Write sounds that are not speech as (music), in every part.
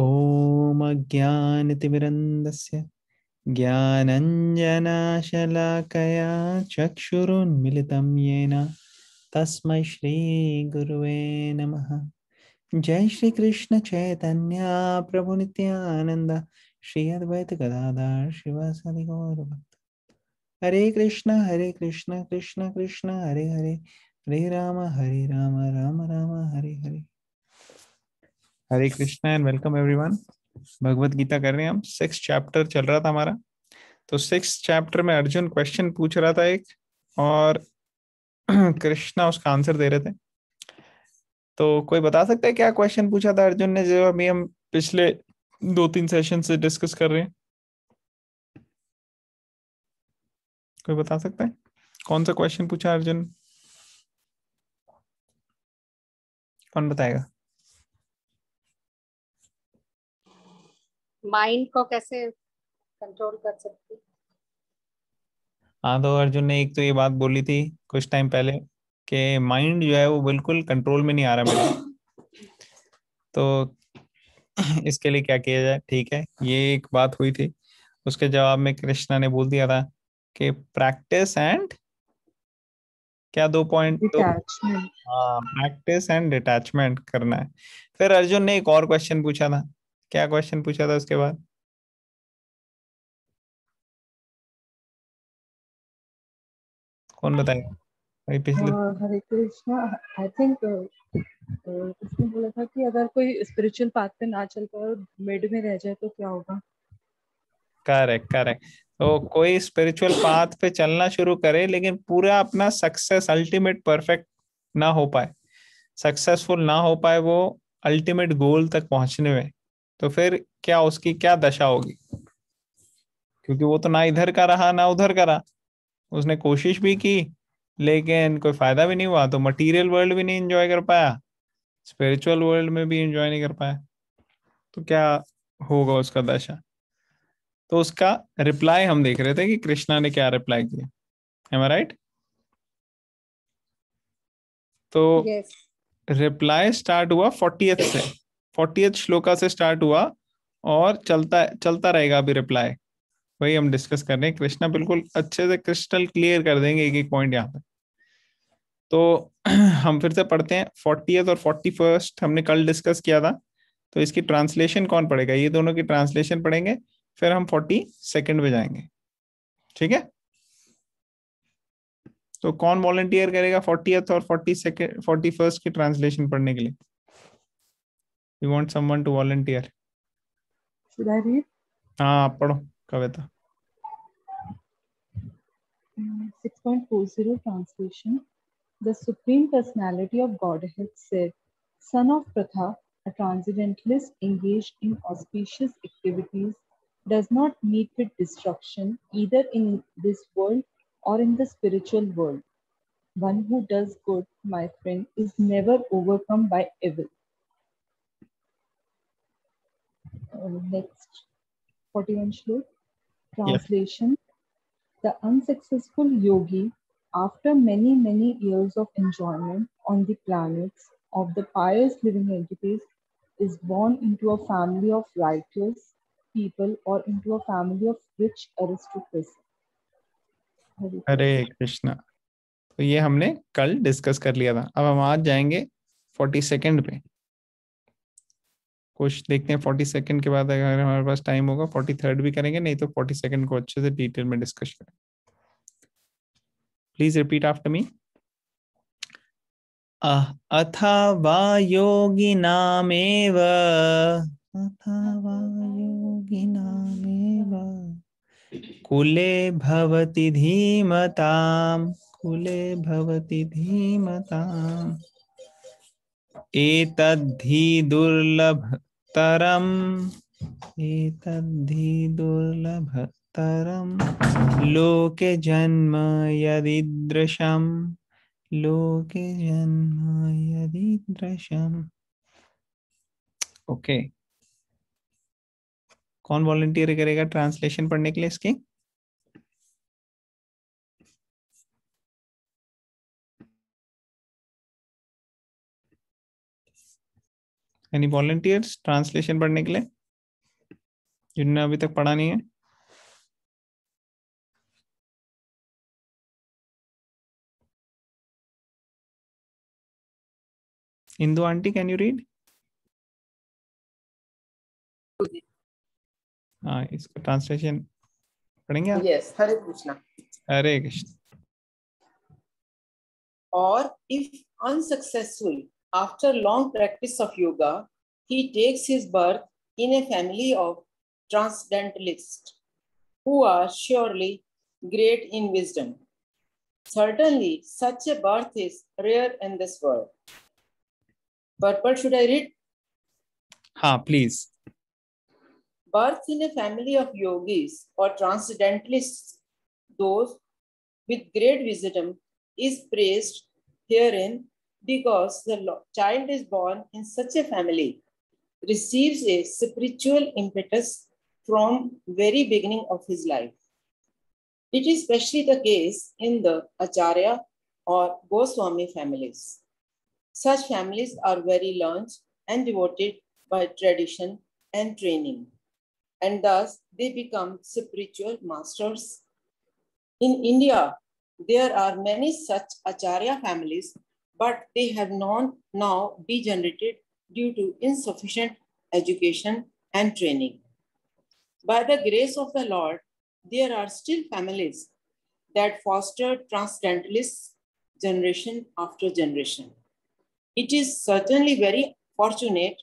ॐ अज्ञानतिमिरन्दस्य ज्ञानञ्जनाशलाकया चक्षुरुन्मिलितं येन तस्मै श्रीगुरुवे नमः जय प्रभु प्रभुनित्यानन्द श्री अद्वैत गदाधर गौर भक्त Hare Krishna Hare Krishna Krishna Krishna Hare Hare Hare Rama Hare Rama Rama Rama Hare Hare Hare Krishna and welcome everyone Bhagavad Gita कर रहे हैं हम सिक्स चैप्टर चल रहा था हमारा तो सिक्स चैप्टर में अर्जुन क्वेश्चन पूछ रहा था एक और (clears throat) कृष्णा उसका आंसर दे रहे थे तो कोई बता सकता है क्या क्वेश्चन पूछा था अर्जुन ने जो अभी हम पिछले दो तीन सेशन से डिस्कस कर रहे हैं कोई बता सकता है कौन सा क्वेश्चन पूछा अर्जुन कौन बताएगा माइंड को कैसे कंट्रोल कर सकती हाँ तो अर्जुन ने एक तो ये बात बोली थी कुछ टाइम पहले कि माइंड जो है वो बिल्कुल कंट्रोल में नहीं आ रहा मेरा तो इसके लिए क्या किया जाए ठीक है ये एक बात हुई थी उसके जवाब में कृष्णा ने बोल दिया था कि प्रैक्टिस एंड क्या दो पॉइंट प्रैक्टिस एंड डिटैचमेंट करना है फिर अर्जुन ने एक और क्वेश्चन पूछा था क्या क्वेश्चन पूछा था उसके बाद कौन बताएगा अभी पिछले हरे कृष्णा आई थिंक उसने बोला था कि अगर कोई स्पिरिचुअल पाथ पे ना चल पाए और मिड में रह जाए तो क्या होगा करेक्ट करेक्ट तो कोई स्पिरिचुअल पाथ पे चलना शुरू करे लेकिन पूरा अपना सक्सेस अल्टीमेट परफेक्ट ना हो पाए सक्सेसफुल ना हो पाए वो अल्टीमेट गोल तक पहुंचने में तो फिर क्या उसकी क्या दशा होगी क्योंकि वो तो ना इधर का रहा ना उधर का रहा उसने कोशिश भी की लेकिन कोई फायदा भी नहीं हुआ तो मटेरियल वर्ल्ड भी नहीं एंजॉय कर पाया स्पिरिचुअल वर्ल्ड में भी एंजॉय नहीं कर पाया तो क्या होगा उसका दशा तो उसका रिप्लाई हम देख रहे थे कि कृष्णा ने क्या रिप्लाई किया एम राइट तो रिप्लाई स्टार्ट हुआ फोर्टी से फोर्टी श्लोका से स्टार्ट हुआ और चलता चलता रहेगा अभी रिप्लाई वही हम डिस्कस कर रहे हैं कृष्णा बिल्कुल अच्छे से क्रिस्टल क्लियर कर देंगे एक एक पॉइंट यहाँ पे तो (clears throat) हम फिर से पढ़ते हैं फोर्टी और फोर्टी फर्स्ट हमने कल डिस्कस किया था तो इसकी ट्रांसलेशन कौन पढ़ेगा ये दोनों की ट्रांसलेशन पढ़ेंगे फिर हम फोर्टी सेकेंड में जाएंगे ठीक है तो कौन वॉलेंटियर करेगा फोर्टी और फोर्टी सेकेंड फोर्टी फर्स्ट की ट्रांसलेशन पढ़ने के लिए We want someone to volunteer. Should I read? Ah, padho, Kavita. 6.40 translation. The Supreme Personality of Godhead said, Son of Pratha, a transcendentalist engaged in auspicious activities, does not meet with destruction either in this world or in the spiritual world. One who does good, my friend, is never overcome by evil. next 41 shlok translation yes. the unsuccessful yogi after many many years of enjoyment on the planets of the pious living entities is born into a family of righteous people or into a family of rich aristocracy हरे कृष्णा तो ये हमने कल discuss कर लिया था अब हम आज जाएंगे फोर्टी सेकेंड पे कुछ देखते हैं फोर्टी सेकेंड के बाद अगर हमारे पास टाइम होगा फोर्टी थर्ड भी करेंगे नहीं तो फोर्टी सेकेंड को अच्छे से डिटेल में डिस्कस करें प्लीज रिपीट आफ्टर मी अथवा योगिनामेव अथवा कुले भवति धीमताम कुले भवति धीमताम एतद्धि दुर्लभ तरम एतद्धि तरम लोके जन्म दृशम लोके जन्म दृशम ओके okay. कौन वॉलंटियर करेगा ट्रांसलेशन पढ़ने के लिए इसकी एनी वॉलेंटियर्स ट्रांसलेशन पढ़ने के लिए जिनने अभी तक पढ़ा नहीं है Indu aunty can you read हाँ इसका ट्रांसलेशन पढ़ेंगे आप yes, हरे कृष्णा हरे कृष्ण और if unsuccessful After long practice of yoga, he takes his birth in a family of transcendentalists who are surely great in wisdom. Certainly, such a birth is rare in this world. Purple, should I read? Ha, please. Birth in a family of yogis or transcendentalists, those with great wisdom, is praised herein because the child is born in such a family, receives a spiritual impetus from very beginning of his life. It is especially the case in the Acharya or Goswami families. Such families are very learned and devoted by tradition and training, and thus they become spiritual masters. In India, there are many such Acharya families but they have not now degenerated due to insufficient education and training. By the grace of the Lord, there are still families that foster transcendentalists generation after generation. It is certainly very fortunate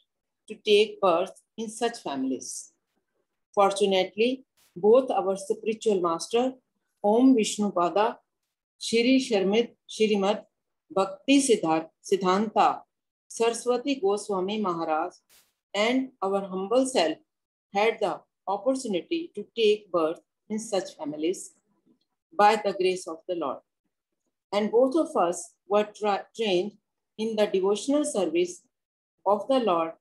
to take birth in such families. Fortunately, both our spiritual master, Om Vishnupada, Shri Sharmid Shrimad. Bhakti Siddhar, Siddhanta, Saraswati Goswami Maharaj, and our humble self had the opportunity to take birth in such families by the grace of the Lord. And both of us were tra trained in the devotional service of the Lord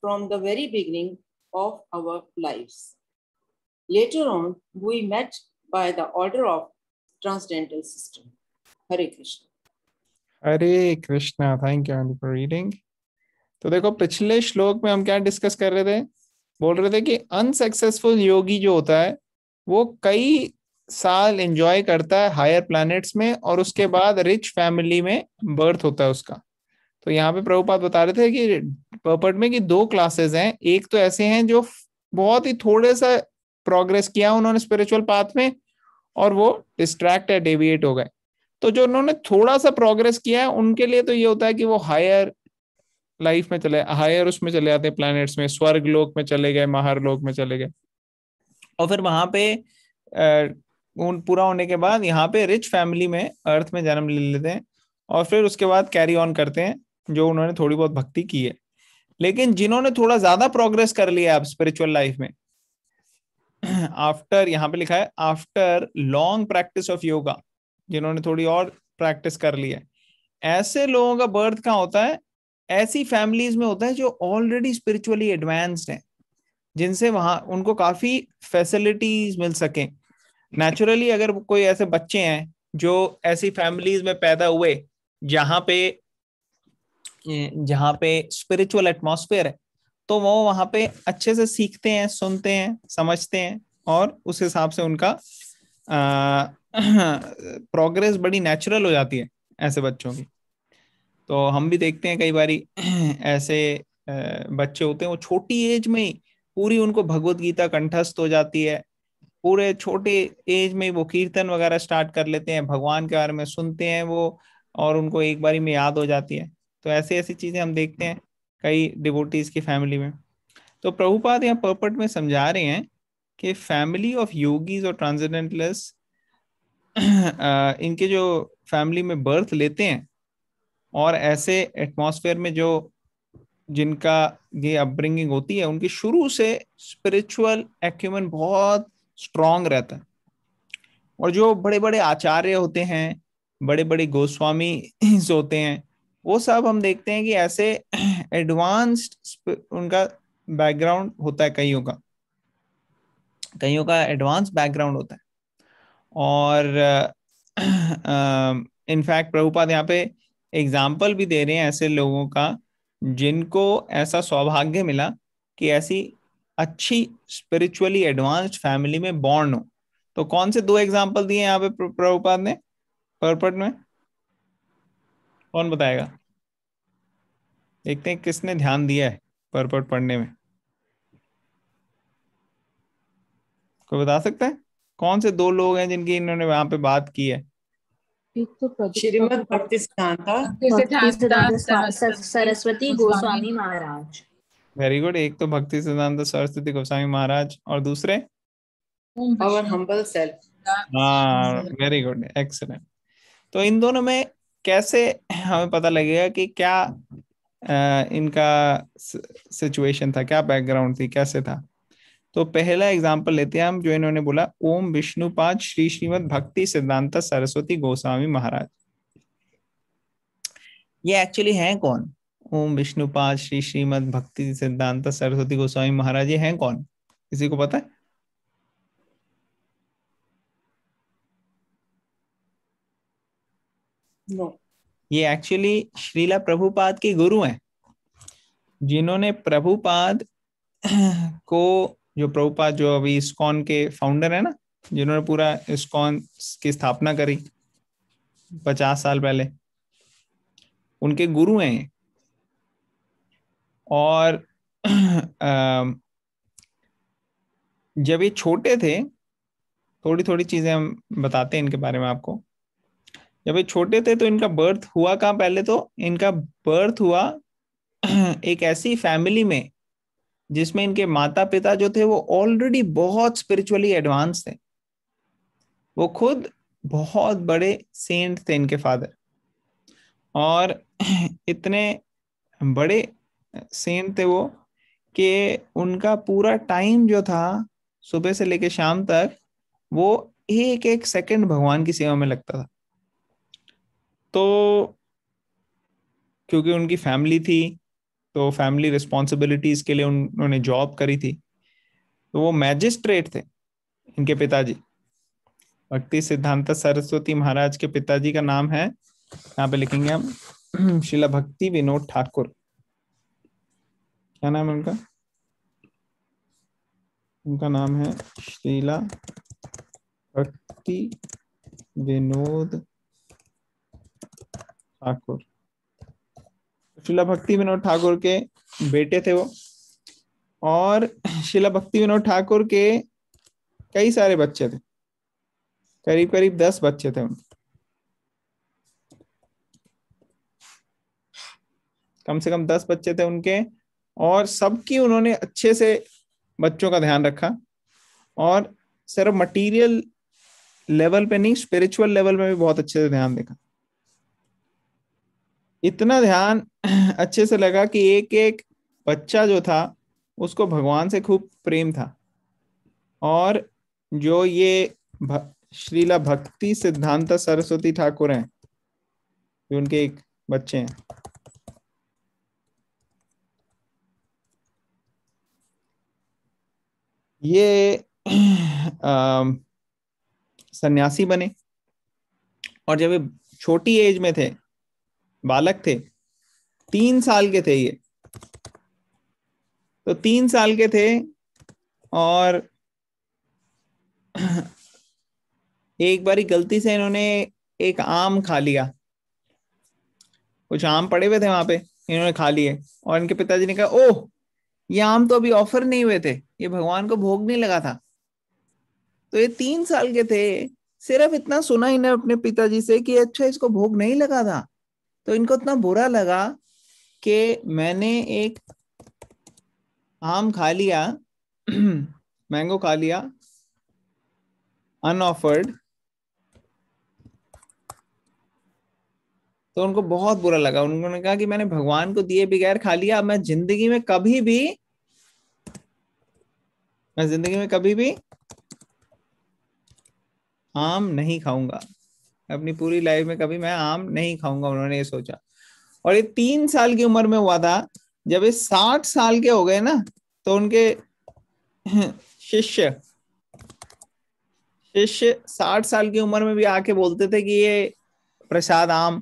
from the very beginning of our lives. Later on, we met by the order of transcendental system. Hare Krishna. Hare Krishna thank you for reading तो देखो पिछले श्लोक में हम क्या discuss कर रहे थे बोल रहे थे कि अनसक्सेसफुल योगी जो होता है वो कई साल एंजॉय करता है हायर प्लैनेट्स में और उसके बाद रिच फैमिली में बर्थ होता है उसका तो यहाँ पे प्रभुपाद बता रहे थे कि पर्पट में कि दो क्लासेस हैं एक तो ऐसे हैं जो बहुत ही थोड़े सा प्रोग्रेस किया उन्होंने स्पिरिचुअल पाथ में और वो डिस्ट्रैक्ट है डेविएट हो गए तो जो उन्होंने थोड़ा सा प्रोग्रेस किया है उनके लिए तो ये होता है कि वो हायर लाइफ में चले हायर उसमें चले जाते हैं प्लैनेट्स में स्वर्ग लोक में चले गए महार लोक में चले गए और फिर वहां पे उन पूरा होने के बाद यहाँ पे रिच फैमिली में अर्थ में जन्म ले लेते हैं और फिर उसके बाद कैरी ऑन करते हैं जो उन्होंने थोड़ी बहुत भक्ति की है लेकिन जिन्होंने थोड़ा ज्यादा प्रोग्रेस कर लिया अब स्पिरिचुअल लाइफ में आफ्टर (clears throat) यहाँ पे लिखा है after long practice of yoga जिन्होंने थोड़ी और प्रैक्टिस कर ली है ऐसे लोगों का बर्थ कहाँ होता है ऐसी फैमिलीज में होता है जो ऑलरेडी स्पिरिचुअली एडवांस्ड हैं जिनसे वहाँ उनको काफ़ी फैसिलिटीज मिल सकें नेचुरली अगर कोई ऐसे बच्चे हैं जो ऐसी फैमिलीज में पैदा हुए जहाँ पे जहाँ पे स्पिरिचुअल एटमोसफेयर है तो वो वहाँ पे अच्छे से सीखते हैं सुनते हैं समझते हैं और उस हिसाब से उनका प्रोग्रेस बड़ी नेचुरल हो जाती है ऐसे बच्चों की तो हम भी देखते हैं कई बारी ऐसे बच्चे होते हैं वो छोटी एज में ही पूरी उनको भगवत गीता कंठस्थ हो जाती है पूरे छोटे एज में वो कीर्तन वगैरह स्टार्ट कर लेते हैं भगवान के बारे में सुनते हैं वो और उनको एक बारी में याद हो जाती है तो ऐसी ऐसी चीजें हम देखते हैं कई डिवोटीज की फैमिली में तो प्रभुपाद यहाँ पर्पट में समझा रहे हैं कि फैमिली ऑफ योगीज और ट्रांसजेंडेंटलिस्ट (clears throat) इनके जो फैमिली में बर्थ लेते हैं और ऐसे एटमॉस्फेयर में जो जिनका ये अपब्रिंगिंग होती है उनकी शुरू से स्पिरिचुअल एक्यूमन बहुत स्ट्रांग रहता है और जो बड़े बड़े आचार्य होते हैं बड़े बड़े गोस्वामी (clears throat) होते हैं वो सब हम देखते हैं कि ऐसे एडवांस्ड (clears throat) उनका बैकग्राउंड होता है कईयों का कईयों का एडवांस बैकग्राउंड होता है और इनफैक्ट प्रभुपाद यहाँ पे एग्जाम्पल भी दे रहे हैं ऐसे लोगों का जिनको ऐसा सौभाग्य मिला कि ऐसी अच्छी स्पिरिचुअली एडवांस्ड फैमिली में बॉर्न हो तो कौन से दो एग्जाम्पल दिए यहाँ पे प्रभुपाद ने पर्पट में कौन बताएगा देखते हैं किसने ध्यान दिया है पर्पट पढ़ने में कोई बता सकता है कौन से दो लोग हैं जिनकी इन्होंने वहां पे बात की है तो श्रीमद भक्ति सरस्वती गोस्वामी महाराज वेरी गुड एक तो भक्ति सिद्धांत सरस्वती गोस्वामी महाराज और दूसरे और हम्बल सेल्फ हाँ वेरी गुड एक्सलेंट तो इन दोनों में कैसे हमें पता लगेगा कि क्या आ, इनका सिचुएशन था क्या बैकग्राउंड थी कैसे था तो पहला एग्जाम्पल लेते हैं हम जो इन्होंने बोला ओम विष्णुपाद श्री श्रीमद भक्ति सिद्धांत सरस्वती गोस्वामी महाराज ये एक्चुअली हैं कौन ओम विष्णुपाद श्री श्रीमद भक्ति सिद्धांत सरस्वती गोस्वामी महाराज ये हैं कौन किसी को पता है no. ये एक्चुअली श्रीला प्रभुपाद के गुरु हैं जिन्होंने प्रभुपाद को जो प्रभुपा जो अभी इस्कॉन के फाउंडर है ना जिन्होंने पूरा इस्कॉन की स्थापना करी पचास साल पहले उनके गुरु हैं और जब ये छोटे थे थोड़ी थोड़ी चीजें हम बताते हैं इनके बारे में आपको जब ये छोटे थे तो इनका बर्थ हुआ कहाँ पहले तो इनका बर्थ हुआ (clears throat) एक ऐसी फैमिली में जिसमें इनके माता पिता जो थे वो ऑलरेडी बहुत स्पिरिचुअली एडवांस थे वो खुद बहुत बड़े सेंट थे इनके फादर और (clears throat) इतने बड़े सेंट थे वो कि उनका पूरा टाइम जो था सुबह से लेकर शाम तक वो एक एक सेकंड भगवान की सेवा में लगता था तो क्योंकि उनकी फैमिली थी तो फैमिली रिस्पॉन्सिबिलिटीज के लिए उन्होंने जॉब करी थी तो वो मैजिस्ट्रेट थे इनके पिताजी भक्ति सिद्धांत सरस्वती महाराज के पिताजी का नाम है यहाँ पे लिखेंगे हम (clears throat) शिला भक्ति विनोद ठाकुर क्या नाम है उनका उनका नाम है शीला भक्ति विनोद ठाकुर शिला भक्ति विनोद ठाकुर के बेटे थे वो और शिला भक्ति विनोद ठाकुर के कई सारे बच्चे थे करीब करीब दस बच्चे थे उनके कम से कम दस बच्चे थे उनके और सबकी उन्होंने अच्छे से बच्चों का ध्यान रखा और सिर्फ मटेरियल लेवल पे नहीं स्पिरिचुअल लेवल में भी बहुत अच्छे से ध्यान देखा इतना ध्यान (clears throat) अच्छे से लगा कि एक एक बच्चा जो था उसको भगवान से खूब प्रेम था और जो ये श्रीला भक्ति सिद्धांत सरस्वती ठाकुर हैं जो उनके एक बच्चे हैं ये आ, (clears throat) सन्यासी बने और जब ये छोटी एज में थे बालक थे तीन साल के थे ये तो तीन साल के थे और एक बारी गलती से इन्होंने एक आम खा लिया कुछ आम पड़े हुए थे वहां पे इन्होंने खा लिए और इनके पिताजी ने कहा ओह ये आम तो अभी ऑफर नहीं हुए थे ये भगवान को भोग नहीं लगा था तो ये तीन साल के थे सिर्फ इतना सुना इन्हें अपने पिताजी से कि अच्छा इसको भोग नहीं लगा था तो इनको इतना बुरा लगा कि मैंने एक आम खा लिया (clears throat) मैंगो खा लिया अनऑफर्ड तो उनको बहुत बुरा लगा उन्होंने कहा कि मैंने भगवान को दिए बगैर खा लिया मैं जिंदगी में कभी भी मैं जिंदगी में कभी भी आम नहीं खाऊंगा अपनी पूरी लाइफ में कभी मैं आम नहीं खाऊंगा उन्होंने ये सोचा और ये तीन साल की उम्र में हुआ था जब ये साठ साल के हो गए ना तो उनके शिष्य शिष्य साठ साल की उम्र में भी आके बोलते थे कि ये प्रसाद आम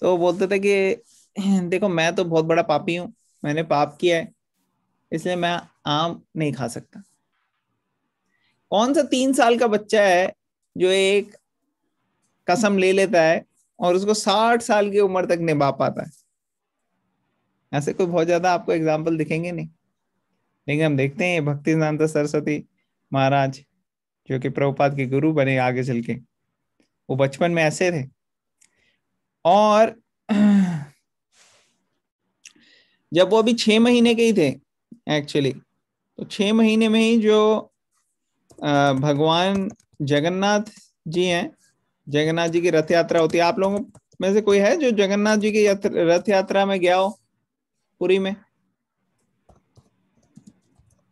तो बोलते थे कि देखो मैं तो बहुत बड़ा पापी हूं मैंने पाप किया है इसलिए मैं आम नहीं खा सकता कौन सा तीन साल का बच्चा है जो एक कसम ले लेता है और उसको साठ साल की उम्र तक निभा पाता है ऐसे कोई बहुत ज्यादा आपको एग्जाम्पल दिखेंगे नहीं लेकिन हम देखते हैं भक्ति शांत सरस्वती महाराज जो कि प्रभुपाद के गुरु बने आगे चल के वो बचपन में ऐसे थे और जब वो अभी छह महीने के ही थे एक्चुअली तो छह महीने में ही जो भगवान जगन्नाथ जी हैं जगन्नाथ जी की रथ यात्रा होती है आप लोगों में से कोई है जो जगन्नाथ जी की रथ यात्रा में गया हो पुरी में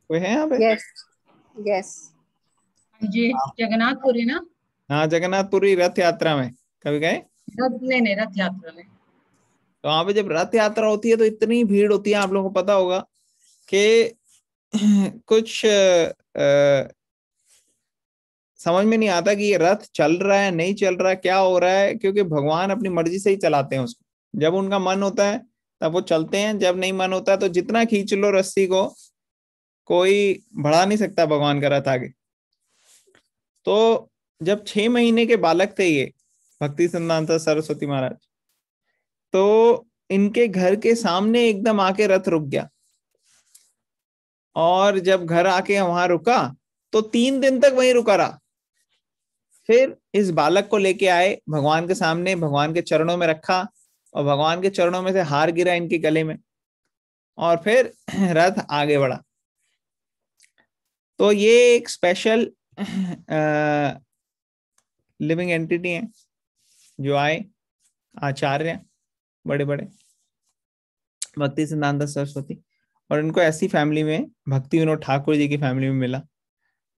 कोई है यहाँ पे यस यस हाँ जगन्नाथपुरी ना हाँ जगन्नाथपुरी रथ यात्रा में कभी गए नहीं नहीं रथ यात्रा में तो वहां पे जब रथ यात्रा होती है तो इतनी भीड़ होती है आप लोगों को पता होगा कि (clears throat) कुछ समझ में नहीं आता कि ये रथ चल रहा है नहीं चल रहा है क्या हो रहा है क्योंकि भगवान अपनी मर्जी से ही चलाते हैं उसको जब उनका मन होता है तब वो चलते हैं जब नहीं मन होता तो जितना खींच लो रस्सी को कोई बढ़ा नहीं सकता भगवान का रथ आगे तो जब छह महीने के बालक थे ये भक्ति सिद्धांत सरस्वती महाराज तो इनके घर के सामने एकदम आके रथ रुक गया और जब घर आके वहां रुका तो तीन दिन तक वहीं रुका रहा फिर इस बालक को लेके आए भगवान के सामने भगवान के चरणों में रखा और भगवान के चरणों में से हार गिरा इनके गले में और फिर (clears throat) रथ आगे बढ़ा तो ये एक स्पेशल लिविंग एंटिटी है जो आए आचार्य बड़े बड़े भक्ति सिद्धांत सरस्वती और इनको ऐसी फैमिली में भक्ति विनोद ठाकुर जी की फैमिली में मिला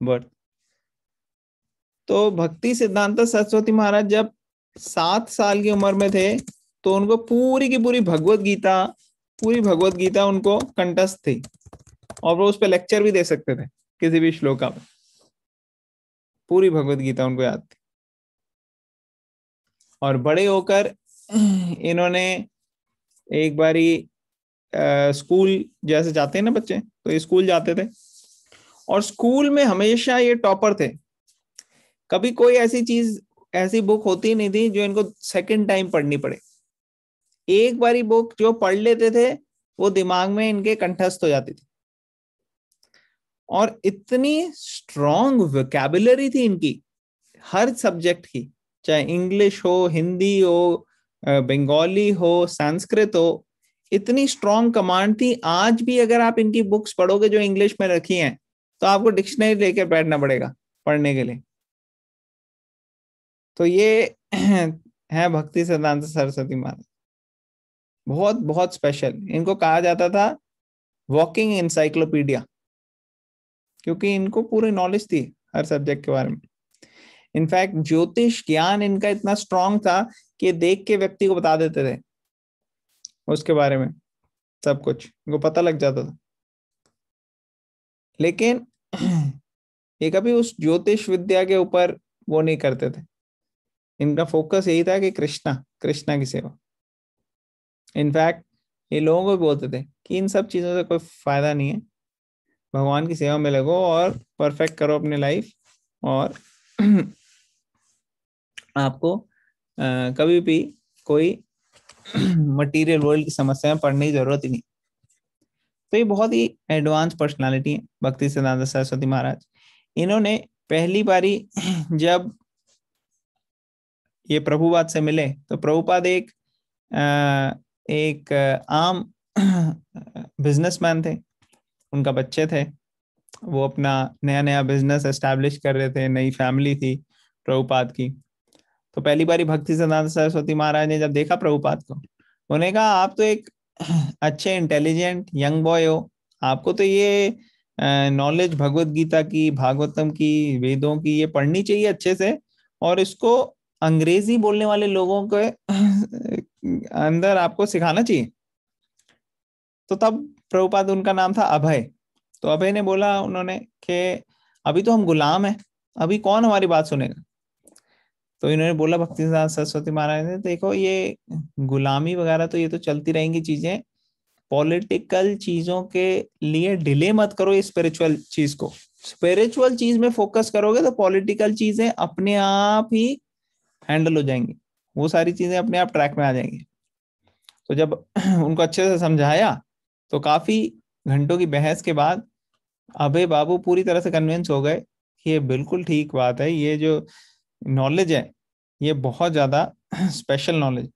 बर्थ तो भक्ति सिद्धांत सरस्वती महाराज जब सात साल की उम्र में थे तो उनको पूरी की पूरी भगवत गीता पूरी भगवत गीता उनको कंटस्थ थी और वो उस पर लेक्चर भी दे सकते थे किसी भी श्लोका का पूरी भगवत गीता उनको याद थी और बड़े होकर इन्होंने एक बारी आ, स्कूल जैसे जाते हैं ना बच्चे तो स्कूल जाते थे और स्कूल में हमेशा ये टॉपर थे कभी कोई ऐसी चीज ऐसी बुक होती नहीं थी जो इनको सेकंड टाइम पढ़नी पड़े एक बारी बुक जो पढ़ लेते थे वो दिमाग में इनके कंठस्थ हो जाती थी और इतनी स्ट्रॉन्ग वोकेबलरी थी इनकी हर सब्जेक्ट की चाहे इंग्लिश हो हिंदी हो बंगाली हो संस्कृत हो इतनी स्ट्रॉन्ग कमांड थी आज भी अगर आप इनकी बुक्स पढ़ोगे जो इंग्लिश में रखी हैं तो आपको डिक्शनरी लेके बैठना पड़ेगा पढ़ने के लिए तो ये (clears throat) है भक्ति सिद्धांत सरस्वती महाराज बहुत बहुत स्पेशल इनको कहा जाता था वॉकिंग इंसाइक्लोपीडिया क्योंकि इनको पूरी नॉलेज थी हर सब्जेक्ट के बारे में इनफैक्ट ज्योतिष ज्ञान इनका इतना स्ट्रांग था कि देख के व्यक्ति को बता देते थे उसके बारे में सब कुछ इनको पता लग जाता था लेकिन (clears throat) ये कभी उस ज्योतिष विद्या के ऊपर वो नहीं करते थे इनका फोकस यही था कि कृष्णा कृष्णा की सेवा इनफैक्ट ये लोगों को बोलते थे कि इन सब चीज़ों से कोई फायदा नहीं है भगवान की सेवा में लगो और परफेक्ट करो अपनी लाइफ और (clears throat) आपको आ, कभी भी कोई मटेरियल (clears throat) वर्ल्ड की समस्या में पढ़ने की जरूरत ही नहीं तो ये बहुत ही एडवांस पर्सनालिटी है भक्ति सिद्धांत सरस्वती महाराज इन्होंने पहली बारी (clears throat) जब ये प्रभुपाद से मिले तो प्रभुपाद एक एक आम बिजनेसमैन (clears throat) थे उनका बच्चे थे वो अपना नया नया बिजनेस एस्टेब्लिश कर रहे थे नई फैमिली थी प्रभुपाद की तो पहली बारी भक्ति सिद्धांत सरस्वती महाराज ने जब देखा प्रभुपाद को उन्होंने कहा आप तो एक (clears throat) अच्छे इंटेलिजेंट यंग बॉय हो आपको तो ये नॉलेज भगवत गीता की भागवतम की वेदों की ये पढ़नी चाहिए अच्छे से और इसको अंग्रेजी बोलने वाले लोगों के अंदर आपको सिखाना चाहिए तो तब प्रभुपाद उनका नाम था अभय तो अभय ने बोला उन्होंने कि अभी तो हम गुलाम हैं अभी कौन हमारी बात सुनेगा तो इन्होंने बोला भक्ति सरस्वती महाराज ने देखो ये गुलामी वगैरह तो ये तो चलती रहेंगी चीजें पॉलिटिकल चीजों के लिए डिले मत करो ये स्पिरिचुअल चीज को स्पिरिचुअल चीज में फोकस करोगे तो पॉलिटिकल चीजें अपने आप ही हैंडल हो जाएंगी वो सारी चीजें अपने आप ट्रैक में आ जाएंगी तो जब (clears throat) उनको अच्छे से समझाया तो काफी घंटों की बहस के बाद अभय बाबू पूरी तरह से कन्विंस हो गए कि ये बिल्कुल ठीक बात है ये जो नॉलेज है ये बहुत ज्यादा स्पेशल (clears throat) नॉलेज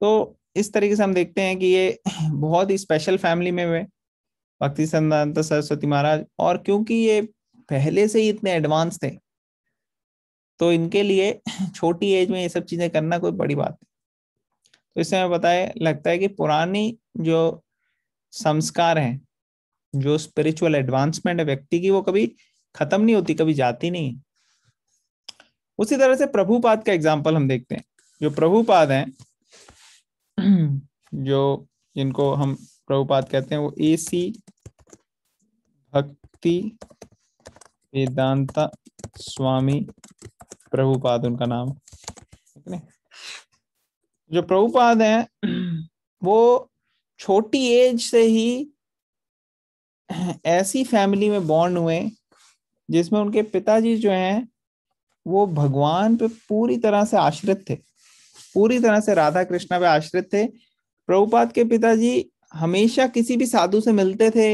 तो इस तरीके से हम देखते हैं कि ये (clears throat) बहुत ही स्पेशल फैमिली में हुए भक्ति संदानंद सरस्वती महाराज और क्योंकि ये पहले से ही इतने एडवांस थे तो इनके लिए छोटी एज में ये सब चीज़ें करना कोई बड़ी बात नहीं तो इससे हमें पता है लगता है कि पुरानी जो संस्कार है जो स्पिरिचुअल एडवांसमेंट है व्यक्ति की वो कभी खत्म नहीं होती कभी जाती नहीं उसी तरह से प्रभुपाद का एग्जाम्पल हम देखते हैं जो प्रभुपाद हैं जो जिनको हम प्रभुपाद कहते हैं वो ए सी भक्ति वेदांता स्वामी प्रभुपाद उनका नाम है जो प्रभुपाद हैं वो छोटी एज से ही ऐसी फैमिली में बॉन्ड हुए जिसमें उनके पिताजी जो हैं वो भगवान पे पूरी तरह से आश्रित थे पूरी तरह से राधा कृष्णा पे आश्रित थे प्रभुपाद के पिताजी हमेशा किसी भी साधु से मिलते थे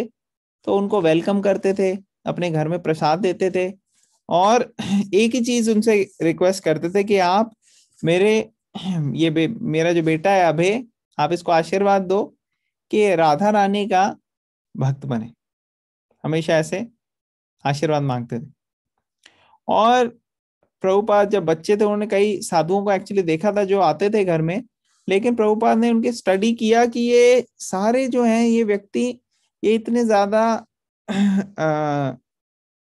तो उनको वेलकम करते थे अपने घर में प्रसाद देते थे और एक ही चीज उनसे रिक्वेस्ट करते थे कि आप मेरे ये बे, मेरा जो बेटा है अभय आप इसको आशीर्वाद दो कि राधा रानी का भक्त बने हमेशा ऐसे आशीर्वाद मांगते थे और प्रभुपाद जब बच्चे थे उन्होंने कई साधुओं को एक्चुअली देखा था जो आते थे घर में लेकिन प्रभुपाद ने उनके स्टडी किया कि ये सारे जो हैं ये व्यक्ति ये इतने ज्यादा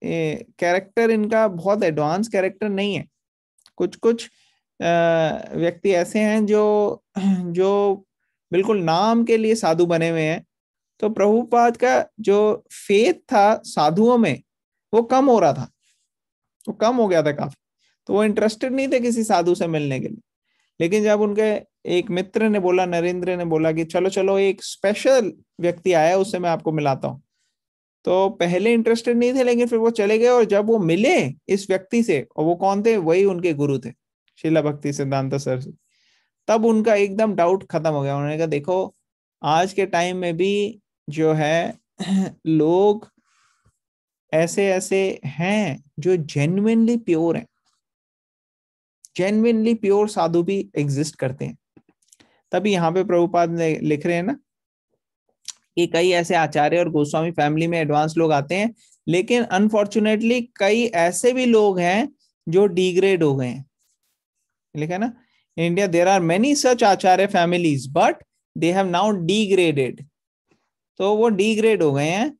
कैरेक्टर इनका बहुत एडवांस कैरेक्टर नहीं है कुछ कुछ व्यक्ति ऐसे हैं जो जो बिल्कुल नाम के लिए साधु बने हुए हैं तो प्रभुपाद का जो फेथ था साधुओं में वो कम हो रहा था वो कम हो गया था काफी तो वो इंटरेस्टेड नहीं थे किसी साधु से मिलने के लिए लेकिन जब उनके एक मित्र ने बोला नरेंद्र ने बोला कि चलो चलो एक स्पेशल व्यक्ति आया उससे मैं आपको मिलाता हूँ तो पहले इंटरेस्टेड नहीं थे लेकिन फिर वो चले गए और जब वो मिले इस व्यक्ति से और वो कौन थे वही उनके गुरु थे शिला भक्ति सिद्धांत सर से तब उनका एकदम डाउट खत्म हो गया उन्होंने कहा देखो आज के टाइम में भी जो है (clears throat) लोग ऐसे ऐसे हैं जो जेन्युनली प्योर हैं जेन्युनली प्योर साधु भी एग्जिस्ट करते हैं तभी यहाँ पे प्रभुपाद ने लिख रहे हैं ना कि कई ऐसे आचार्य और गोस्वामी फैमिली में एडवांस लोग आते हैं लेकिन अनफॉर्चुनेटली कई ऐसे भी लोग हैं जो डिग्रेड हो गए हैं लिखा ना in India there are many such acharya families but they have now degraded तो वो डिग्रेड हो गए हैं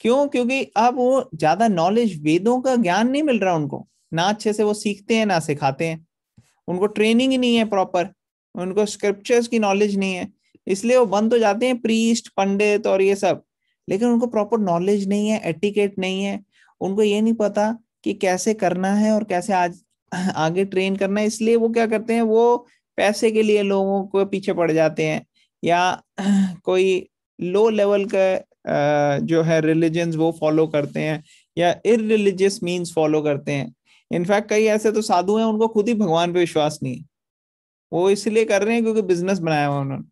क्यों क्योंकि अब वो ज्यादा नॉलेज वेदों का ज्ञान नहीं मिल रहा उनको ना अच्छे से वो सीखते हैं ना सिखाते हैं उनको ट्रेनिंग ही नहीं है प्रॉपर उनको स्क्रिप्चर्स की नॉलेज नहीं है इसलिए वो बन तो जाते हैं प्रीस्ट पंडित और ये सब लेकिन उनको प्रॉपर नॉलेज नहीं है एटिकेट नहीं है उनको ये नहीं पता कि कैसे करना है और कैसे आज (laughs) आगे ट्रेन करना है इसलिए वो क्या करते हैं वो पैसे के लिए लोगों को पीछे पड़ जाते हैं या (clears throat) कोई लो लेवल का जो है रिलीजन वो फॉलो करते हैं या रिलीजियस मीन्स फॉलो करते हैं इनफैक्ट कई ऐसे तो साधु हैं उनको खुद ही भगवान पे विश्वास नहीं है वो इसलिए कर रहे हैं क्योंकि बिजनेस बनाया हुआ उन्होंने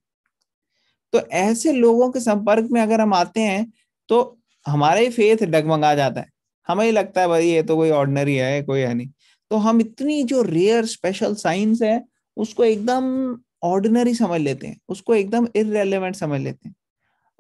तो ऐसे लोगों के संपर्क में अगर हम आते हैं तो हमारा ही फेथ डगमगा जाता है हमें ही लगता है भाई ये तो कोई ऑर्डनरी है कोई है नहीं तो हम इतनी जो रेयर स्पेशल साइंस है उसको एकदम ऑर्डिनरी समझ लेते हैं उसको एकदम इरेलीवेंट समझ लेते हैं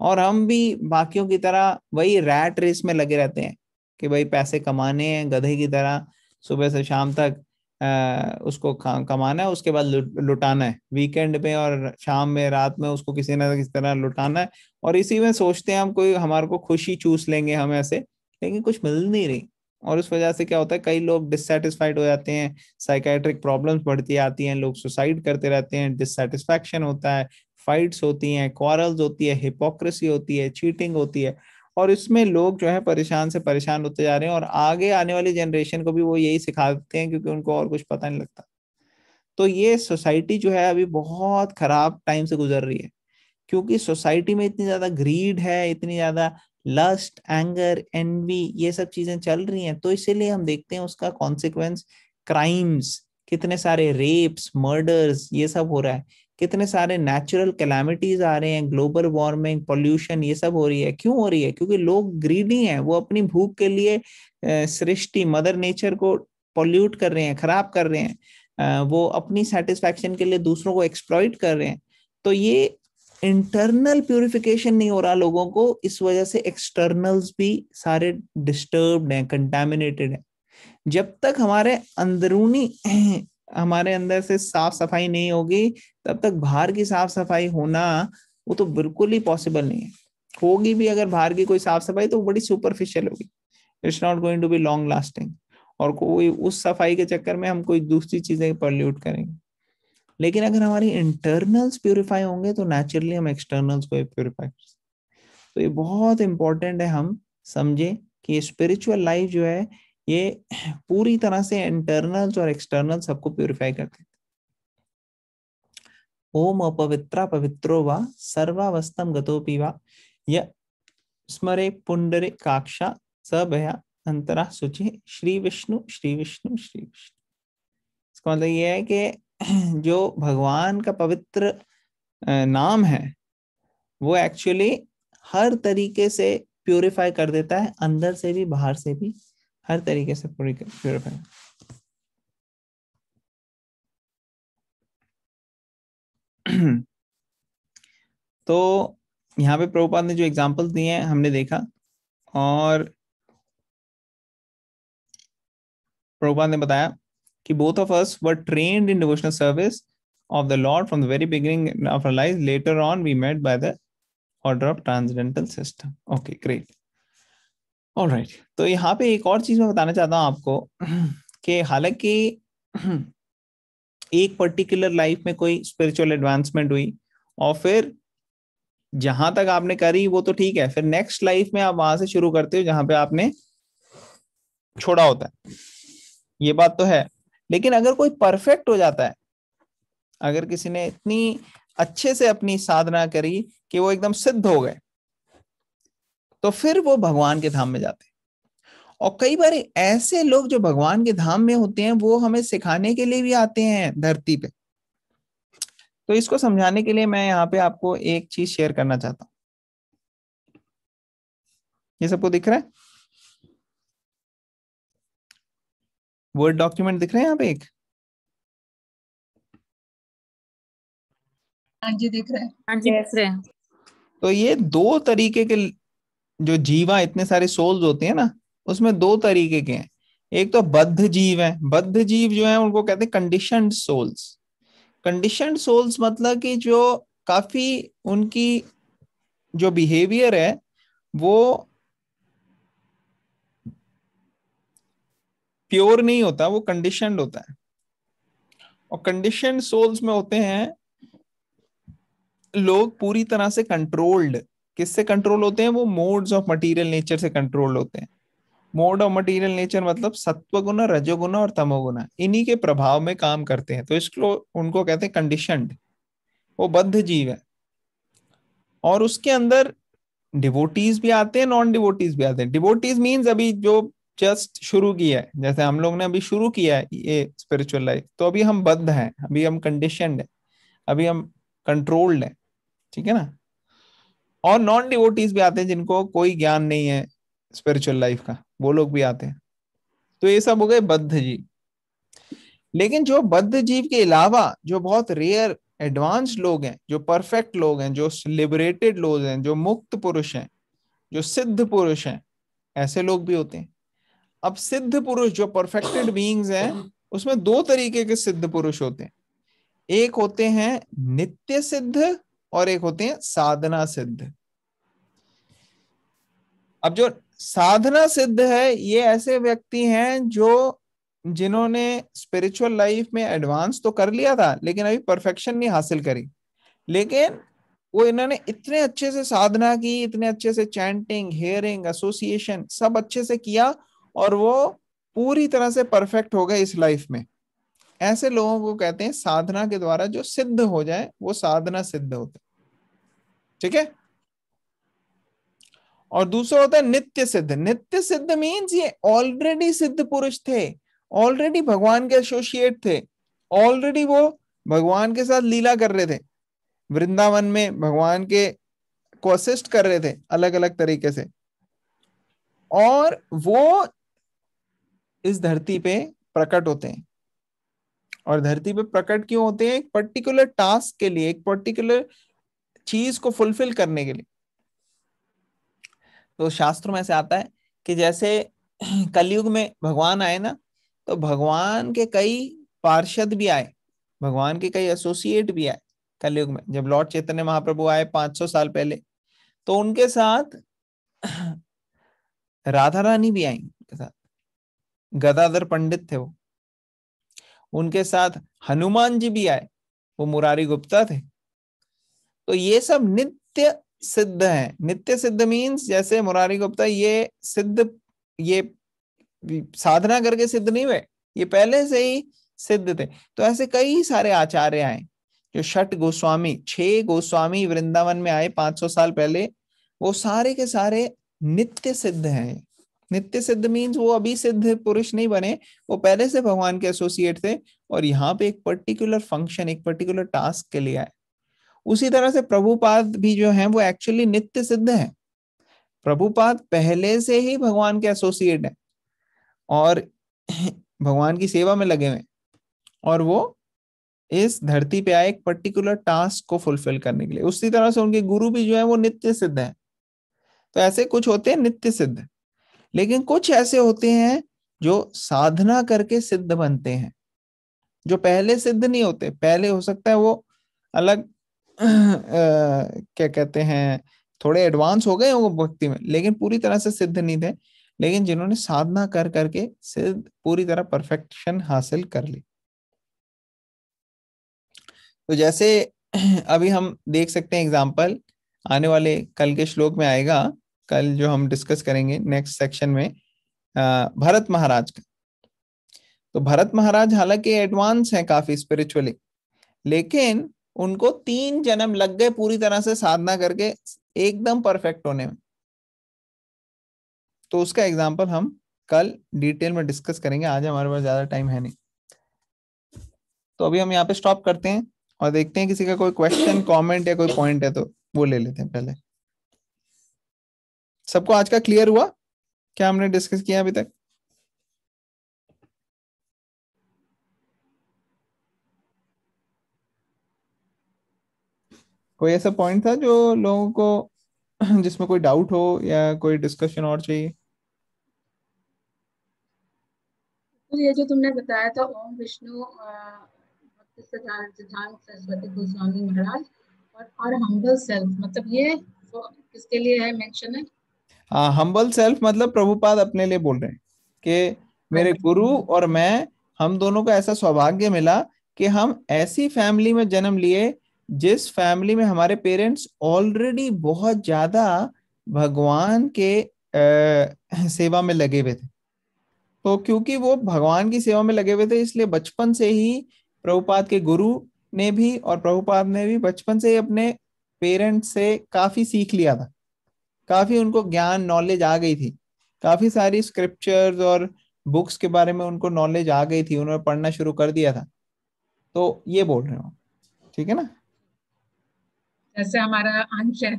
और हम भी बाकियों की तरह वही रैट रेस में लगे रहते हैं कि भाई पैसे कमाने हैं गधे की तरह सुबह से शाम तक उसको कमाना है उसके बाद लुटाना है वीकेंड में और शाम में रात में उसको किसी ना किसी तरह लुटाना है और इसी में सोचते हैं हम कोई हमारे को खुशी चूस लेंगे हम ऐसे लेकिन कुछ मिल नहीं रही और उस वजह से क्या होता है कई लोग डिससेटिस्फाइड हो जाते हैं साइकेट्रिक प्रॉब्लम्स बढ़ती आती हैं लोग सुसाइड करते रहते हैं डिससेटिस्फैक्शन होता है फाइट्स होती हैं क्वारल्स होती है हिपोक्रेसी होती है चीटिंग होती है और इसमें लोग जो है परेशान से परेशान होते जा रहे हैं और आगे आने वाली जनरेशन को भी वो यही सिखाते हैं क्योंकि उनको और कुछ पता नहीं लगता तो ये सोसाइटी जो है अभी बहुत खराब टाइम से गुजर रही है क्योंकि सोसाइटी में इतनी ज्यादा ग्रीड है इतनी ज्यादा लस्ट एंगर एनवी ये सब चीजें चल रही हैं तो इसीलिए हम देखते हैं उसका कॉन्सिक्वेंस क्राइम्स कितने सारे रेप्स मर्डर्स ये सब हो रहा है कितने सारे नेचुरल कैलामिटीज आ रहे हैं ग्लोबल वार्मिंग पोल्यूशन ये सब हो रही है क्यों हो रही है क्योंकि लोग ग्रीडी हैं वो अपनी भूख के लिए सृष्टि मदर नेचर को पोल्यूट कर रहे हैं खराब कर रहे हैं वो अपनी सेटिस्फैक्शन के लिए दूसरों को एक्सप्लॉइट कर रहे हैं तो ये इंटरनल प्योरिफिकेशन नहीं हो रहा लोगों को इस वजह से एक्सटर्नल्स भी सारे डिस्टर्ब्ड हैं कंटेमिनेटेड हैं जब तक हमारे अंदरूनी हमारे अंदर से साफ सफाई नहीं होगी तब तक बाहर की साफ सफाई होना वो तो बिल्कुल ही पॉसिबल नहीं है होगी भी अगर बाहर की कोई साफ सफाई तो बड़ी सुपरफिशियल होगी it's not going to be long lasting और कोई उस सफाई के चक्कर में हम कोई दूसरी चीजें पॉल्यूट करेंगे लेकिन अगर हमारी इंटरनल्स प्योरीफाई होंगे तो नेचुरली हम एक्सटर्नल्स को प्योरीफाई कर तो ये बहुत इंपॉर्टेंट है हम समझे कि स्पिरिचुअल लाइफ जो है ये पूरी तरह से इंटरनल्स और एक्सटर्नल सबको प्योरीफाई कर देते ओम अपवित्र पवित्रो व सर्वावस्थम गतोपि वा य स्मरे पुंडरे काक्षा सबया अंतरा सूचि श्री विष्णु श्री विष्णु श्री विष्णु इसका मतलब ये है कि (clears throat) जो भगवान का पवित्र नाम है वो एक्चुअली हर तरीके से प्योरीफाई कर देता है अंदर से भी बाहर से भी हर तरीके से प्योरीफाई (clears throat) तो यहाँ पे प्रभुपाद ने जो एग्जाम्पल दिए हैं हमने देखा और प्रभुपाद ने बताया कि both of us were train in devotional service of the lord from the very beginning of life later on we made by the order of transcendental system okay great all right right. तो यहाँ पे एक और चीज मैं बताना चाहता हूँ आपको (clears throat) कि हालांकि (clears throat) एक पर्टिकुलर लाइफ में कोई स्पिरिचुअल एडवांसमेंट हुई और फिर जहां तक आपने करी वो तो ठीक है फिर नेक्स्ट लाइफ में आप वहां से शुरू करते हो जहां पे आपने छोड़ा होता है ये बात तो है लेकिन अगर कोई परफेक्ट हो जाता है अगर किसी ने इतनी अच्छे से अपनी साधना करी कि वो एकदम सिद्ध हो गए तो फिर वो भगवान के धाम में जाते और कई बार ऐसे लोग जो भगवान के धाम में होते हैं वो हमें सिखाने के लिए भी आते हैं धरती पे तो इसको समझाने के लिए मैं यहाँ पे आपको एक चीज शेयर करना चाहता हूं ये सबको दिख रहा है वर्ड डॉक्यूमेंट दिख रहे हैं यहाँ पे एक हाँ हाँ जी दिख रहे हैं तो ये दो तरीके के जो जीवा इतने सारे सोल्स होते हैं ना उसमें दो तरीके के हैं एक तो बद्ध जीव है बद्ध जीव जो है उनको कहते हैं कंडीशन सोल्स कंडीशन सोल्स मतलब कि जो काफी उनकी जो बिहेवियर है वो प्योर नहीं होता वो कंडीशन होता है और कंडीशन सोल्स में होते हैं लोग पूरी तरह से कंट्रोल्ड किससे कंट्रोल होते हैं वो मोड्स ऑफ मटेरियल नेचर से कंट्रोल होते हैं मोड ऑफ मटेरियल नेचर मतलब सत्वगुण रजोगुना और तमोगुना इन्हीं के प्रभाव में काम करते हैं तो इसको उनको कहते हैं कंडीशनड वो बद्ध जीव है और उसके अंदर डिवोटीज भी आते हैं नॉन डिवोटीज भी आते हैं डिवोटीज मीन्स अभी जो जस्ट शुरू किया है जैसे हम लोग ने अभी शुरू किया है ये स्पिरिचुअल लाइफ तो अभी हम बद्ध हैं अभी हम कंडीशनड है अभी हम कंट्रोल्ड है ठीक है ना और नॉन डिवोटीज भी आते हैं जिनको कोई ज्ञान नहीं है स्पिरिचुअल लाइफ का वो लोग भी आते हैं तो ये सब हो गए बद्ध जीव लेकिन जो बद्ध जीव के अलावा जो बहुत रेयर एडवांस लोग हैं जो परफेक्ट लोग हैं जो लिबरेटेड लोग हैं जो मुक्त पुरुष हैं जो सिद्ध पुरुष हैं ऐसे लोग भी होते हैं अब सिद्ध पुरुष जो परफेक्टेड बींग्स हैं उसमें दो तरीके के सिद्ध पुरुष होते हैं एक होते हैं नित्य सिद्ध और एक होते हैं साधना सिद्ध अब जो साधना सिद्ध है ये ऐसे व्यक्ति हैं जो जिन्होंने स्पिरिचुअल लाइफ में एडवांस तो कर लिया था लेकिन अभी परफेक्शन नहीं हासिल करी लेकिन वो इन्होंने इतने अच्छे से साधना की इतने अच्छे से चैंटिंग हेयरिंग एसोसिएशन सब अच्छे से किया और वो पूरी तरह से परफेक्ट हो गए इस लाइफ में ऐसे लोगों को कहते हैं साधना के द्वारा जो सिद्ध हो जाए वो साधना सिद्ध होते ठीक है और दूसरा होता है नित्य सिद्ध नित्य सिद्ध मीन्स ये ऑलरेडी सिद्ध पुरुष थे ऑलरेडी भगवान के एसोसिएट थे ऑलरेडी वो भगवान के साथ लीला कर रहे थे वृंदावन में भगवान के को असिस्ट कर रहे थे अलग अलग तरीके से और वो इस धरती पे प्रकट होते हैं और धरती पे प्रकट क्यों होते हैं एक पर्टिकुलर टास्क के लिए एक पर्टिकुलर चीज को फुलफिल करने के लिए तो शास्त्रों में से आता है कि जैसे (clears throat) कलयुग में भगवान आए ना तो भगवान के कई पार्षद भी आए भगवान के कई एसोसिएट भी आए कलयुग में जब लॉर्ड चैतन्य महाप्रभु आए 500 साल पहले तो उनके साथ (clears throat) राधा रानी भी आई उनके साथ गदाधर पंडित थे वो उनके साथ हनुमान जी भी आए वो मुरारी गुप्ता थे तो ये सब नित्य सिद्ध है नित्य सिद्ध मीन्स जैसे मुरारी गुप्ता ये सिद्ध ये साधना करके सिद्ध नहीं हुए ये पहले से ही सिद्ध थे तो ऐसे कई सारे आचार्य आए जो छठ गोस्वामी छह गोस्वामी वृंदावन में आए 500 साल पहले वो सारे के सारे नित्य सिद्ध हैं नित्य सिद्ध मीन्स वो अभी सिद्ध पुरुष नहीं बने वो पहले से भगवान के एसोसिएट थे और यहाँ पे एक पर्टिकुलर फंक्शन एक पर्टिकुलर टास्क के लिए आए उसी तरह से प्रभुपाद भी जो है वो एक्चुअली नित्य सिद्ध है प्रभुपाद पहले से ही भगवान के एसोसिएट है और (clears throat) भगवान की सेवा में लगे हुए और वो इस धरती पे आए एक पर्टिकुलर टास्क को फुलफिल करने के लिए उसी तरह से उनके गुरु भी जो है वो नित्य सिद्ध है तो ऐसे कुछ होते हैं नित्य सिद्ध लेकिन कुछ ऐसे होते हैं जो साधना करके सिद्ध बनते हैं जो पहले सिद्ध नहीं होते पहले हो सकता है वो अलग आ, क्या कहते हैं थोड़े एडवांस हो गए वो भक्ति में लेकिन पूरी तरह से सिद्ध नहीं थे लेकिन जिन्होंने साधना कर करके सिद्ध पूरी तरह परफेक्शन हासिल कर ली तो जैसे अभी हम देख सकते हैं एग्जाम्पल आने वाले कल के श्लोक में आएगा कल जो हम डिस्कस करेंगे नेक्स्ट सेक्शन में भरत महाराज का तो भरत महाराज हालांकि एडवांस हैं काफी स्पिरिचुअली लेकिन उनको तीन जन्म लग गए पूरी तरह से साधना करके एकदम परफेक्ट होने में तो उसका एग्जाम्पल हम कल डिटेल में डिस्कस करेंगे आज हमारे पास ज्यादा टाइम है नहीं तो अभी हम यहाँ पे स्टॉप करते हैं और देखते हैं किसी का कोई क्वेश्चन कमेंट या कोई पॉइंट है तो वो ले लेते हैं पहले सबको आज का क्लियर हुआ क्या हमने डिस्कस किया अभी तक कोई ऐसा पॉइंट था जो लोगों को (clears throat) जिसमें कोई डाउट हो या कोई डिस्कशन और चाहिए तो ये जो तुमने बताया था ओम विष्णु सिद्धांत सरस्वती गोस्वामी महाराज और और हम्बल सेल्फ मतलब ये किसके लिए है मेंशन है हम्बल हाँ, सेल्फ मतलब प्रभुपाद अपने लिए बोल रहे हैं कि मेरे गुरु और मैं हम दोनों को ऐसा सौभाग्य मिला कि हम ऐसी फैमिली में जन्म लिए जिस फैमिली में हमारे पेरेंट्स ऑलरेडी बहुत ज्यादा भगवान के आ, सेवा में लगे हुए थे तो क्योंकि वो भगवान की सेवा में लगे हुए थे इसलिए बचपन से ही प्रभुपाद के गुरु ने भी और प्रभुपाद ने भी बचपन से ही अपने पेरेंट्स से काफी सीख लिया था काफी उनको ज्ञान नॉलेज आ गई थी काफी सारी स्क्रिप्चर्स और बुक्स के बारे में उनको नॉलेज आ गई थी उन्होंने पढ़ना शुरू कर दिया था तो ये बोल रहे हो ठीक है ना जैसे हमारा अंश है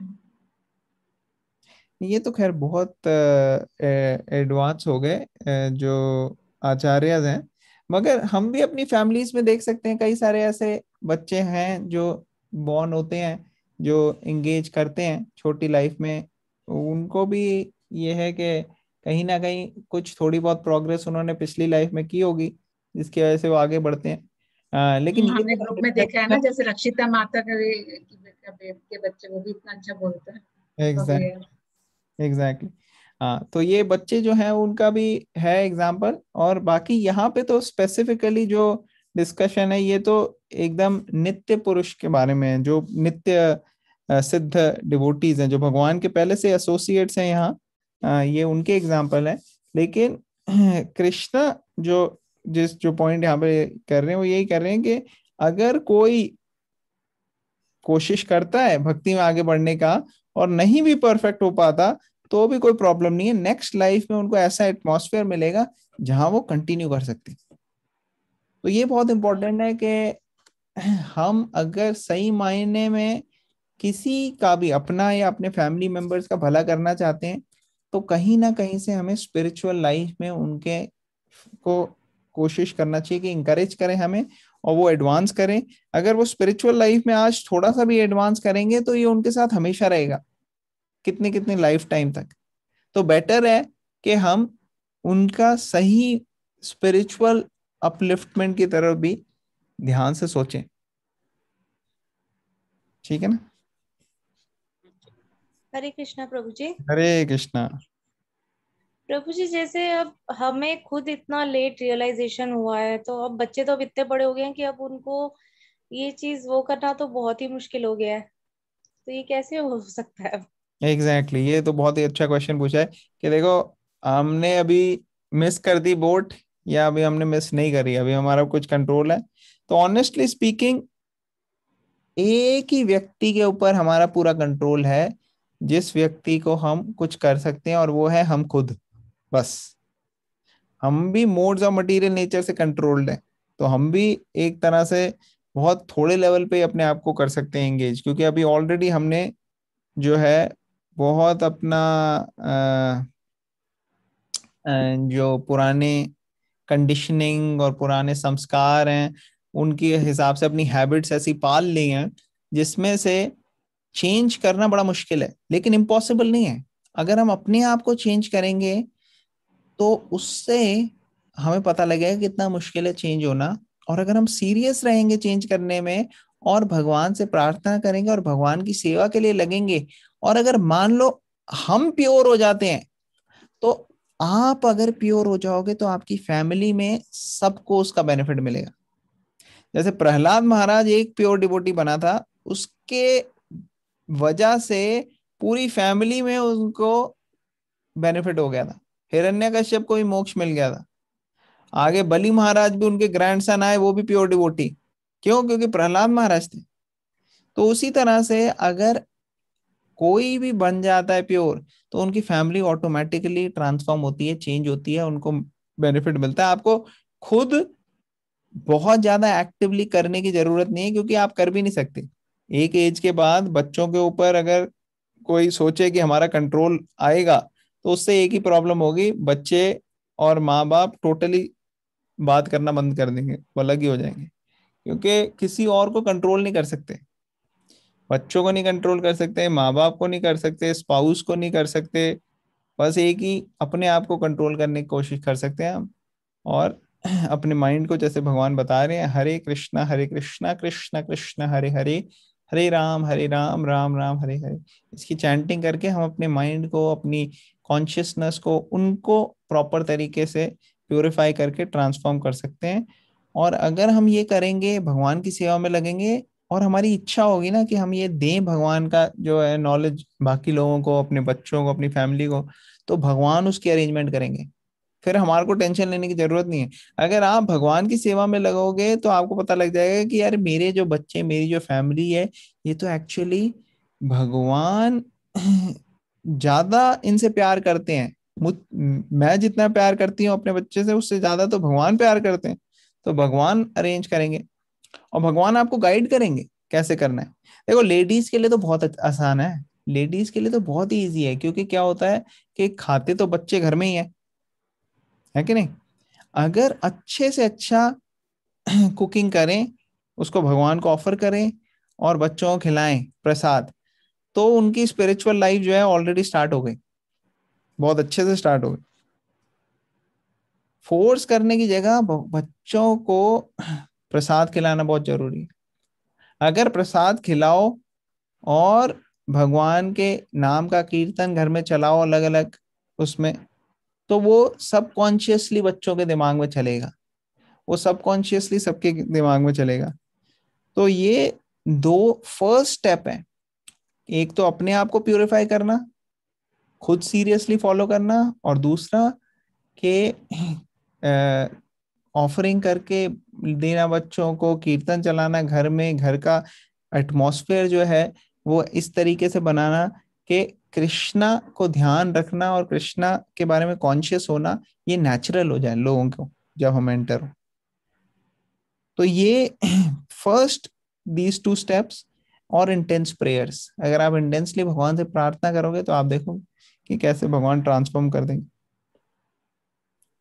ये तो खैर बहुत एडवांस हो गए जो आचार्य हैं मगर हम भी अपनी फैमिलीज में देख सकते हैं कई सारे ऐसे बच्चे हैं जो बॉर्न होते हैं जो इंगेज करते हैं छोटी लाइफ में तो उनको भी ये है कि कहीं ना कहीं कुछ थोड़ी बहुत प्रोग्रेस उन्होंने पिछली लाइफ में की होगी जिसकी वजह से वो आगे बढ़ते हैं आ, लेकिन हमने ग्रुप में देखा है ना जैसे रक्षिता माता के बच्चे वो भी इतना अच्छा बोलते हैं एग्जैक्टली हाँ तो ये बच्चे जो हैं उनका भी है एग्जाम्पल और बाकी यहाँ पे तो स्पेसिफिकली जो डिस्कशन है ये तो एकदम नित्य पुरुष के बारे में है जो नित्य सिद्ध डिवोटीज हैं जो भगवान के पहले से एसोसिएट्स हैं यहाँ ये उनके एग्जाम्पल हैं लेकिन (clears throat) कृष्णा जो जिस जो पॉइंट यहाँ पे कर रहे हैं वो यही कर रहे हैं कि अगर कोई कोशिश करता है भक्ति में आगे बढ़ने का और नहीं भी परफेक्ट हो पाता तो भी कोई प्रॉब्लम नहीं है नेक्स्ट लाइफ में उनको ऐसा एटमोसफेयर मिलेगा जहां वो कंटिन्यू कर सकते तो ये बहुत इंपॉर्टेंट है कि हम अगर सही मायने में किसी का भी अपना या अपने फैमिली मेंबर्स का भला करना चाहते हैं तो कहीं ना कहीं से हमें स्पिरिचुअल लाइफ में उनके को कोशिश करना चाहिए कि इंकरेज करें हमें और वो एडवांस करें अगर वो स्पिरिचुअल लाइफ में आज थोड़ा सा भी एडवांस करेंगे तो ये उनके साथ हमेशा रहेगा कितने कितने लाइफ टाइम तक तो बेटर है कि हम उनका सही स्पिरिचुअल अपलिफ्टमेंट की तरफ भी ध्यान से सोचें ठीक है ना हरे कृष्णा प्रभु जी हरे कृष्णा प्रभु जी जैसे अब हमें खुद इतना लेट रियलाइजेशन हुआ है तो अब बच्चे तो अब इतने बड़े हो गए हैं कि अब उनको ये चीज वो करना तो बहुत ही मुश्किल हो गया है तो ये कैसे हो सकता है एग्जैक्टली exactly. ये तो बहुत ही अच्छा क्वेश्चन पूछा है कि देखो हमने अभी मिस कर दी बोट या अभी हमने मिस नहीं करी अभी हमारा कुछ कंट्रोल है तो ऑनेस्टली स्पीकिंग एक ही व्यक्ति के ऊपर हमारा पूरा कंट्रोल है जिस व्यक्ति को हम कुछ कर सकते हैं और वो है हम खुद बस हम भी मोड्स ऑफ मटेरियल नेचर से कंट्रोल्ड है तो हम भी एक तरह से बहुत थोड़े लेवल पे अपने आप को कर सकते हैं एंगेज क्योंकि अभी ऑलरेडी हमने जो है बहुत अपना आ, जो पुराने कंडीशनिंग और पुराने संस्कार हैं उनके हिसाब से अपनी हैबिट्स ऐसी पाल ली हैं जिसमें से चेंज करना बड़ा मुश्किल है लेकिन इम्पॉसिबल नहीं है अगर हम अपने आप को चेंज करेंगे तो उससे हमें पता लगेगा कितना मुश्किल है चेंज होना और अगर हम सीरियस रहेंगे चेंज करने में और भगवान से प्रार्थना करेंगे और भगवान की सेवा के लिए लगेंगे और अगर मान लो हम प्योर हो जाते हैं तो आप अगर प्योर हो जाओगे तो आपकी फैमिली में सबको उसका बेनिफिट मिलेगा जैसे प्रहलाद महाराज एक प्योर डिबोटी बना था उसके वजह से पूरी फैमिली में उनको बेनिफिट हो गया था हिरण्य कश्यप को भी मोक्ष मिल गया था आगे बलि महाराज भी उनके ग्रैंड सन आए वो भी प्योर डिवोटी क्यों क्योंकि प्रहलाद महाराज थे तो उसी तरह से अगर कोई भी बन जाता है प्योर तो उनकी फैमिली ऑटोमेटिकली ट्रांसफॉर्म होती है चेंज होती है उनको बेनिफिट मिलता है आपको खुद बहुत ज्यादा एक्टिवली करने की जरूरत नहीं है क्योंकि आप कर भी नहीं सकते एक एज के बाद बच्चों के ऊपर अगर कोई सोचे कि हमारा कंट्रोल आएगा तो उससे एक ही प्रॉब्लम होगी बच्चे और माँ बाप टोटली बात करना बंद कर देंगे वो अलग ही हो जाएंगे क्योंकि किसी और को कंट्रोल नहीं कर सकते बच्चों को नहीं कंट्रोल कर सकते माँ बाप को नहीं कर सकते स्पाउस को नहीं कर सकते बस एक ही अपने आप को कंट्रोल करने की कोशिश कर सकते हैं हम और (clears throat) अपने माइंड को जैसे भगवान बता रहे हैं हरे कृष्णा हरे कृष्णा कृष्णा कृष्णा हरे हरे हरे राम हरे राम राम राम हरे हरे इसकी चैंटिंग करके हम अपने माइंड को अपनी कॉन्शियसनेस को उनको प्रॉपर तरीके से प्योरीफाई करके ट्रांसफॉर्म कर सकते हैं और अगर हम ये करेंगे भगवान की सेवा में लगेंगे और हमारी इच्छा होगी ना कि हम ये दें भगवान का जो है नॉलेज बाकी लोगों को अपने बच्चों को अपनी फैमिली को तो भगवान उसकी अरेंजमेंट करेंगे फिर हमारे को टेंशन लेने की जरूरत नहीं है अगर आप भगवान की सेवा में लगोगे तो आपको पता लग जाएगा कि यार मेरे जो बच्चे मेरी जो फैमिली है ये तो एक्चुअली भगवान (clears throat) ज्यादा इनसे प्यार करते हैं मैं जितना प्यार करती हूँ अपने बच्चे से उससे ज्यादा तो भगवान प्यार करते हैं तो भगवान अरेंज करेंगे और भगवान आपको गाइड करेंगे कैसे करना है देखो लेडीज के लिए तो बहुत आसान है लेडीज के लिए तो बहुत ही ईजी है क्योंकि क्या होता है कि खाते तो बच्चे घर में ही है है कि नहीं अगर अच्छे से अच्छा कुकिंग (clears throat) करें उसको भगवान को ऑफर करें और बच्चों को खिलाएं प्रसाद तो उनकी स्पिरिचुअल लाइफ जो है ऑलरेडी स्टार्ट हो गई बहुत अच्छे से स्टार्ट हो गई फोर्स करने की जगह बच्चों को (clears throat) प्रसाद खिलाना बहुत जरूरी है अगर प्रसाद खिलाओ और भगवान के नाम का कीर्तन घर में चलाओ अलग अलग उसमें तो वो सबकॉन्शियसली बच्चों के दिमाग में चलेगा वो सबकॉन्शियसली सबके दिमाग में चलेगा तो ये दो फर्स्ट स्टेप है एक तो अपने आप को प्योरीफाई करना खुद सीरियसली फॉलो करना और दूसरा के ऑफरिंग करके देना बच्चों को कीर्तन चलाना घर में घर का एटमॉस्फेयर जो है वो इस तरीके से बनाना कि कृष्णा को ध्यान रखना और कृष्णा के बारे में कॉन्शियस होना ये नेचुरल हो जाए लोगों को जब हम एंटर हो तो ये फर्स्ट दीज टू स्टेप्स और इंटेंस प्रेयर्स अगर आप इंटेंसली भगवान से प्रार्थना करोगे तो आप देखोगे कि कैसे भगवान ट्रांसफॉर्म कर देंगे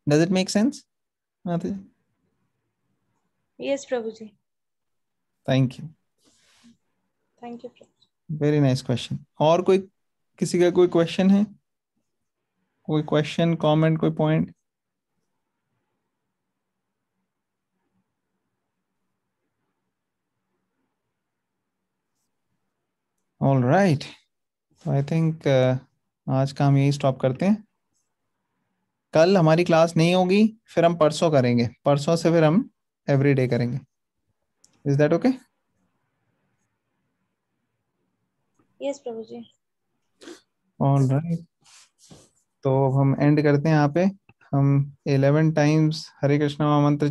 does it make sense yes Prabhu ji thank you thank you very nice question और कोई किसी का कोई क्वेश्चन है कोई क्वेश्चन कमेंट कोई point all right I think आज का हम यही स्टॉप करते हैं कल हमारी क्लास नहीं होगी फिर हम परसों करेंगे परसों से फिर हम एवरी डे करेंगे is that okay yes Prabhu ji all right तो अब हम एंड करते हैं यहाँ पे हम इलेवन टाइम्स हरे कृष्णा मंत्र